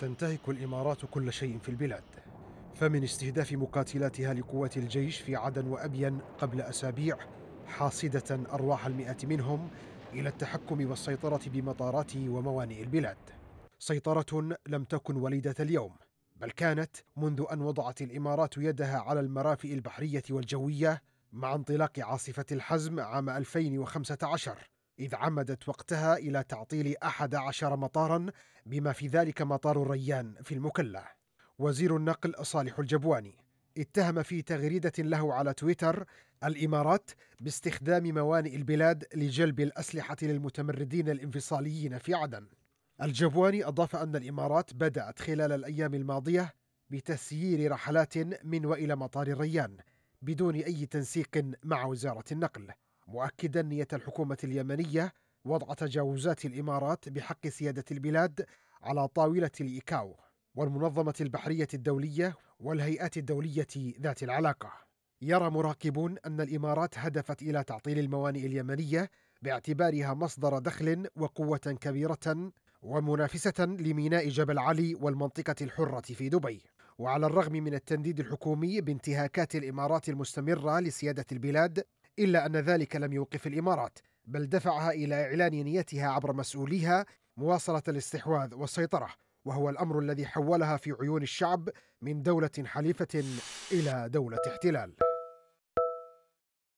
تنتهك الامارات كل شيء في البلاد فمن استهداف مقاتلاتها لقوات الجيش في عدن وابين قبل اسابيع حاصده ارواح المئات منهم الى التحكم والسيطره بمطارات وموانئ البلاد سيطره لم تكن وليده اليوم بل كانت منذ ان وضعت الامارات يدها على المرافئ البحريه والجويه مع انطلاق عاصفه الحزم عام 2015 إذ عمدت وقتها إلى تعطيل أحد عشر مطارا بما في ذلك مطار الريان في المكلا وزير النقل صالح الجبواني اتهم في تغريدة له على تويتر الإمارات باستخدام موانئ البلاد لجلب الأسلحة للمتمردين الانفصاليين في عدن الجبواني أضاف أن الإمارات بدأت خلال الأيام الماضية بتسيير رحلات من وإلى مطار الريان بدون أي تنسيق مع وزارة النقل مؤكدا نية الحكومة اليمنية وضع تجاوزات الإمارات بحق سيادة البلاد على طاولة الإيكاو والمنظمة البحرية الدولية والهيئات الدولية ذات العلاقة يرى مراقبون أن الإمارات هدفت إلى تعطيل الموانئ اليمنية باعتبارها مصدر دخل وقوة كبيرة ومنافسة لميناء جبل علي والمنطقة الحرة في دبي وعلى الرغم من التنديد الحكومي بانتهاكات الإمارات المستمرة لسيادة البلاد إلا أن ذلك لم يوقف الإمارات بل دفعها إلى إعلان نيتها عبر مسؤوليها مواصلة الاستحواذ والسيطرة وهو الأمر الذي حولها في عيون الشعب من دولة حليفة إلى دولة احتلال